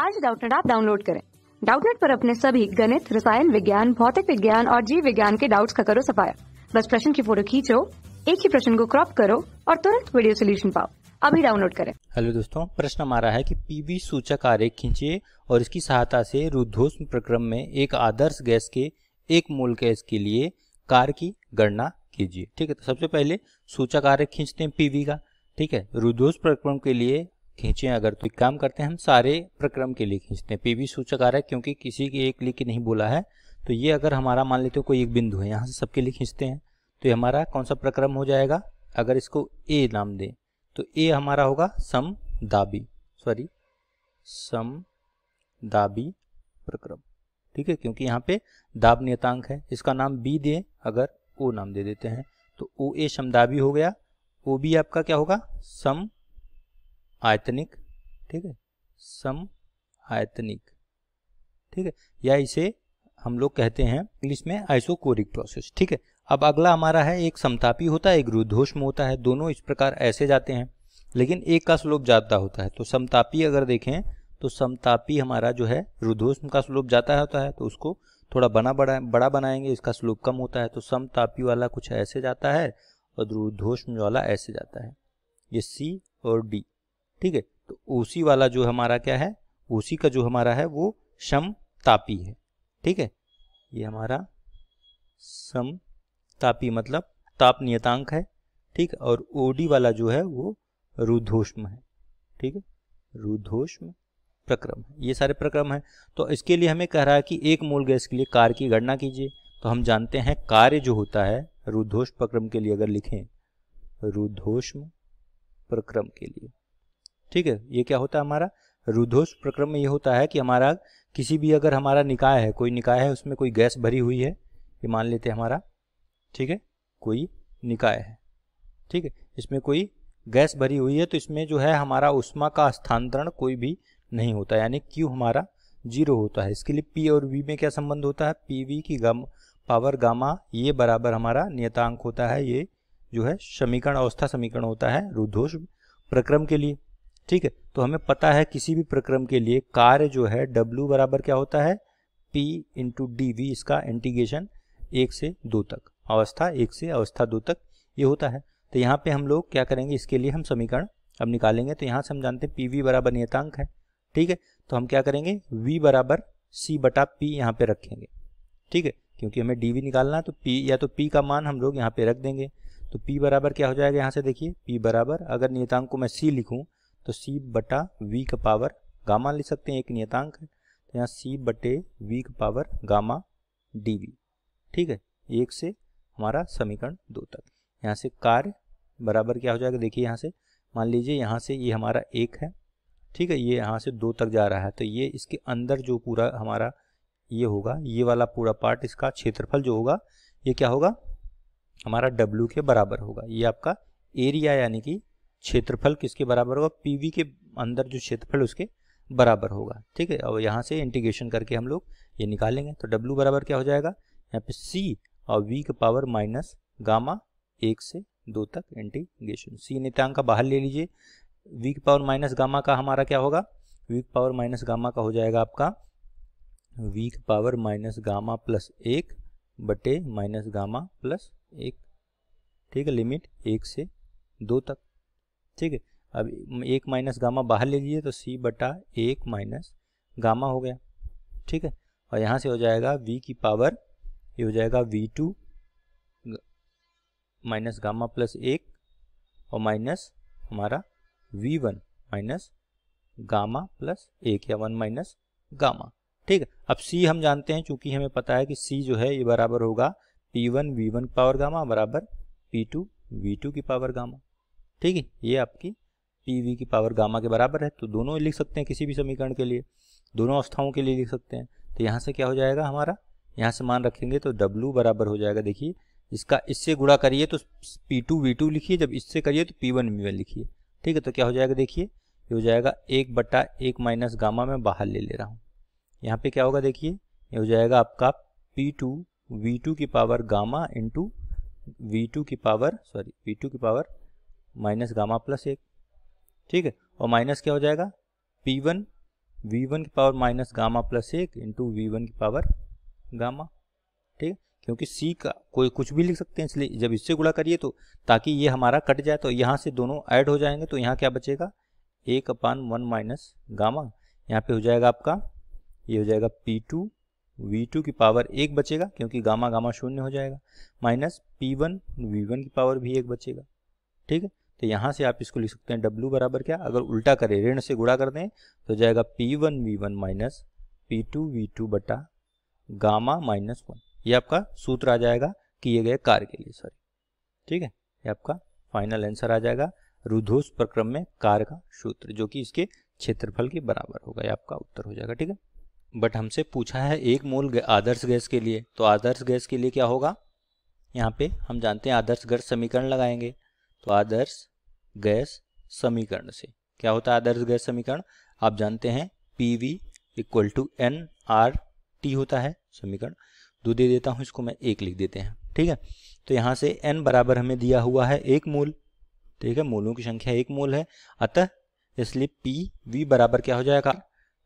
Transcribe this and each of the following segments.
आज डाउटनेट आप डाउनलोड करें डाउटनेट पर अपने सभी गणित रसायन विज्ञान भौतिक विज्ञान और जीव विज्ञान के डाउट्स का करो सफाया बस प्रश्न की फोटो खींचो एक ही प्रश्न को क्रॉप करो और तुरंत वीडियो सोल्यूशन पाओ अभी डाउनलोड करें हेलो दोस्तों प्रश्न हमारा है कि पीवी सूचक आरेख खींचे और इसकी सहायता से रुद्धोष्म प्रक्रम में एक आदर्श गैस के एक मूल गैस के लिए कार की गणना कीजिए ठीक है तो सबसे पहले सूचक आरेख खींचते हैं पीवी का ठीक है रुद्धोष प्रक्रम के लिए खींचें अगर तो एक काम करते हैं हम सारे प्रक्रम के लिए खींचते हैं पीवी सूचक आ रहा है क्योंकि किसी के एक लिख नहीं बोला है तो ये अगर हमारा मान लेते हो कोई एक बिंदु है यहाँ से सबके लिए खींचते हैं तो ये हमारा कौन सा प्रक्रम हो जाएगा अगर इसको ए नाम दें तो ए हमारा होगा सम दाबी सॉरी सम दाबी प्रक्रम ठीक है क्योंकि यहाँ पे दाब नियतांक है इसका नाम बी दे अगर ओ नाम दे देते हैं तो ओ ए समदाबी हो गया ओ बी आपका क्या होगा सम आयतनिक ठीक है सम आयतनिक ठीक है या इसे हम लोग कहते हैं इंग्लिश में आइसोकोरिक प्रोसेस ठीक है अब अगला हमारा है एक समतापी होता है एक रुद्धोष्म होता है दोनों इस प्रकार ऐसे जाते हैं लेकिन एक का स्लोप जाता होता है तो समतापी अगर देखें तो समतापी हमारा जो है रुद्धोष्म का स्लोप जाता होता है तो उसको थोड़ा बना बड़ा बड़ा बनाएंगे इसका स्लोप कम होता है तो समतापी वाला कुछ ऐसे जाता है और रुद्धोष्म वाला ऐसे जाता है ये सी और डी ठीक है तो ओसी वाला जो हमारा क्या है ओसी का जो हमारा है वो समतापी है ठीक है ये हमारा समतापी मतलब ताप नियतांक है ठीक और ओडी वाला जो है वो रुद्धोष्म है ठीक है रुद्धोष्म प्रक्रम ये सारे प्रक्रम है तो इसके लिए हमें कह रहा है कि एक मूल गैस के लिए कार्य की गणना कीजिए तो हम जानते हैं कार्य जो होता है रुद्धोष प्रक्रम के लिए अगर लिखें रुद्धोष्म प्रक्रम के लिए ठीक है ये क्या होता है हमारा रुद्धोष प्रक्रम में ये होता है कि हमारा किसी भी अगर हमारा निकाय है कोई निकाय है उसमें कोई गैस भरी हुई है ये मान लेते हैं हमारा ठीक है कोई निकाय है ठीक है इसमें कोई गैस भरी हुई है तो इसमें जो है हमारा उष्मा का स्थानांतरण कोई भी नहीं होता यानी क्यू हमारा जीरो होता है इसके लिए पी और वी में क्या संबंध होता है पी वी की गम पावर गामा ये बराबर हमारा नियतांक होता है ये जो है समीकरण अवस्था समीकरण होता है रुद्धोष प्रक्रम के लिए ठीक है तो हमें पता है किसी भी प्रक्रम के लिए कार्य जो है W बराबर क्या होता है पी इंटू डी वी इसका इंटीग्रेशन एक से दो तक अवस्था एक से अवस्था दो तक ये होता है तो यहाँ पे हम लोग क्या करेंगे इसके लिए हम समीकरण अब निकालेंगे तो यहाँ से हम जानते हैं पी वी बराबर नियतांक है ठीक है तो हम क्या करेंगे वी बराबर सी बटा पी यहाँ पे रखेंगे ठीक है क्योंकि हमें डी वी निकालना है तो पी या तो पी का मान हम लोग यहाँ पे रख देंगे तो पी बराबर क्या हो जाएगा यहाँ से देखिए पी बराबर अगर नियतांक को मैं सी लिखूँ तो सी बटा वी का पावर गामा ले सकते हैं एक नियतांक है तो यहाँ सी बटे वी का पावर गामा डी वी ठीक है एक से हमारा समीकरण दो तक यहाँ से कार्य बराबर क्या हो जाएगा देखिए यहाँ से मान लीजिए यहाँ से ये हमारा एक है ठीक है ये यहाँ से दो तक जा रहा है तो ये इसके अंदर जो पूरा हमारा ये होगा ये वाला पूरा पार्ट इसका क्षेत्रफल जो होगा ये क्या होगा हमारा W के बराबर होगा ये आपका एरिया यानी कि क्षेत्रफल किसके बराबर होगा पीवी के अंदर जो क्षेत्रफल उसके बराबर होगा ठीक है और यहाँ से इंटीग्रेशन करके हम लोग ये निकालेंगे तो डब्ल्यू बराबर क्या हो जाएगा यहाँ पे सी और वी का पावर माइनस गामा एक से दो तक इंटीग्रेशन सी नितांक का बाहर ले लीजिए वी की पावर माइनस गामा का हमारा क्या होगा वी की पावर माइनस गामा का हो जाएगा आपका वी की पावर माइनस गामा प्लस एक बटे माइनस गामा प्लस एक ठीक है लिमिट एक से दो तक ठीक है अब एक माइनस गामा बाहर ले लीजिए तो सी बटा एक माइनस गामा हो गया ठीक है और यहाँ से हो जाएगा वी की पावर ये हो जाएगा V two minus gamma plus एक और माइनस हमारा V one minus gamma plus एक या वन माइनस गामा ठीक है अब सी हम जानते हैं चूंकि हमें पता है कि सी जो है ये बराबर होगा P one V one power gamma बराबर पी टू वी टू की पावर गामा ठीक है ये आपकी पी वी की पावर गामा के बराबर है तो दोनों लिख सकते हैं किसी भी समीकरण के लिए दोनों अवस्थाओं के लिए लिख सकते हैं तो यहाँ से क्या हो जाएगा हमारा यहाँ से मान रखेंगे तो W बराबर हो जाएगा देखिए इसका इससे गुड़ा करिए तो P2 V2 लिखिए जब इससे करिए तो P1 V1 लिखिए ठीक है तो क्या हो जाएगा देखिए ये हो जाएगा एक बट्टा एक माइनस गामा में बाहर ले ले रहा हूँ यहाँ पे क्या होगा देखिए ये हो जाएगा आपका P2 V2 की पावर गामा इंटू V2 की पावर सॉरी V2 की पावर माइनस गामा प्लस एक ठीक है और माइनस क्या हो जाएगा पी वन वी वन की पावर माइनस गामा प्लस एक इंटू वी वन की पावर गामा ठीक है क्योंकि सी का कोई कुछ भी लिख सकते हैं इसलिए जब इससे गुणा करिए तो ताकि ये हमारा कट जाए तो यहाँ से दोनों ऐड हो जाएंगे तो यहाँ क्या बचेगा एक अपान वन माइनस गामा यहाँ पे हो जाएगा आपका ये हो जाएगा पी टू वी टू की पावर एक बचेगा क्योंकि गामा गामा शून्य हो जाएगा minus P one V one की पावर भी एक बचेगा ठीक है तो यहाँ से आप इसको लिख सकते हैं डब्ल्यू बराबर क्या अगर उल्टा करें ऋण से गुड़ा कर दें तो जाएगा P one V one minus P two V two बटा गामा माइनस वन ये आपका सूत्र आ जाएगा किए गए कार्य के लिए सॉरी ठीक है ये आपका फाइनल आंसर आ जाएगा रुधोष प्रक्रम में कार्य का सूत्र जो कि इसके क्षेत्रफल के बराबर होगा ये आपका उत्तर हो जाएगा ठीक है बट हमसे पूछा है एक मोल आदर्श गैस के लिए तो आदर्श गैस के लिए क्या होगा यहाँ पे हम जानते हैं आदर्श गैस समीकरण लगाएंगे तो आदर्श गैस समीकरण से क्या होता है आदर्श गैस समीकरण आप जानते हैं P V equal to N R T होता है समीकरण दो दे देता हूं इसको मैं एक लिख देते हैं ठीक है तो यहां से एन बराबर हमें दिया हुआ है एक मोल ठीक है मोलों की संख्या एक मोल है अतः इसलिए पी वी बराबर क्या हो जाएगा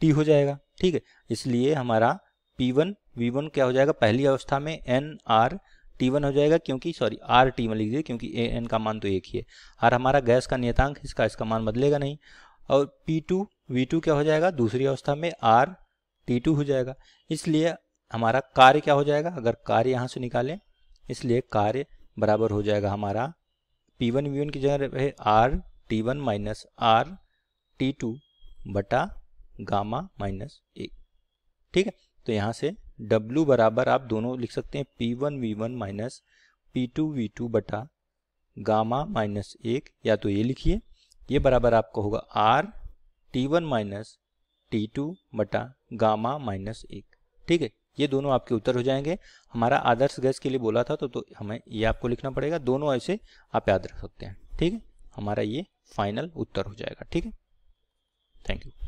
टी हो जाएगा ठीक है इसलिए हमारा पी वन वी वन क्या हो जाएगा पहली अवस्था में एन आर टी वन हो जाएगा क्योंकि सॉरी आर टी वन लिख दीजिए क्योंकि ए एन का मान तो एक ही है आर हमारा गैस का नियतांक इसका इसका मान बदलेगा नहीं और पी टू वी टू क्या हो जाएगा दूसरी अवस्था में आर टी टू हो जाएगा इसलिए हमारा कार्य क्या हो जाएगा अगर कार्य यहाँ से निकालें इसलिए कार्य बराबर हो जाएगा हमारा पी वन वी वन की जगह है R T one minus R T two बटा गामा माइनस ए ठीक है तो यहाँ से W बराबर आप दोनों लिख सकते हैं P one V one minus P two V two बटा गामा माइनस एक या तो ये लिखिए ये बराबर आपका होगा R T1 one minus T two बटा गामा माइनस एक ठीक है ये दोनों आपके उत्तर हो जाएंगे हमारा आदर्श गैस के लिए बोला था तो, तो हमें ये आपको लिखना पड़ेगा दोनों ऐसे आप याद रख सकते हैं ठीक है हमारा ये फाइनल उत्तर हो जाएगा ठीक है थैंक यू